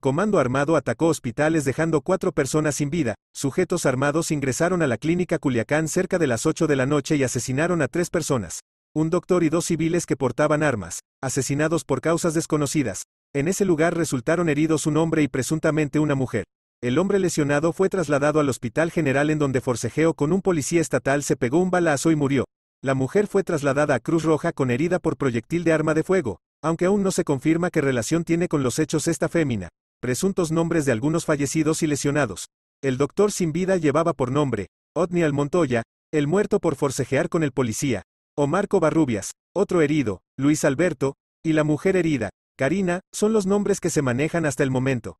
comando armado atacó hospitales dejando cuatro personas sin vida, sujetos armados ingresaron a la clínica Culiacán cerca de las 8 de la noche y asesinaron a tres personas, un doctor y dos civiles que portaban armas, asesinados por causas desconocidas. En ese lugar resultaron heridos un hombre y presuntamente una mujer. El hombre lesionado fue trasladado al Hospital General en donde forcejeo con un policía estatal se pegó un balazo y murió. La mujer fue trasladada a Cruz Roja con herida por proyectil de arma de fuego, aunque aún no se confirma qué relación tiene con los hechos esta fémina, presuntos nombres de algunos fallecidos y lesionados. El doctor sin vida llevaba por nombre, Otniel Montoya, el muerto por forcejear con el policía, o Marco Barrubias, otro herido, Luis Alberto, y la mujer herida, Karina, son los nombres que se manejan hasta el momento.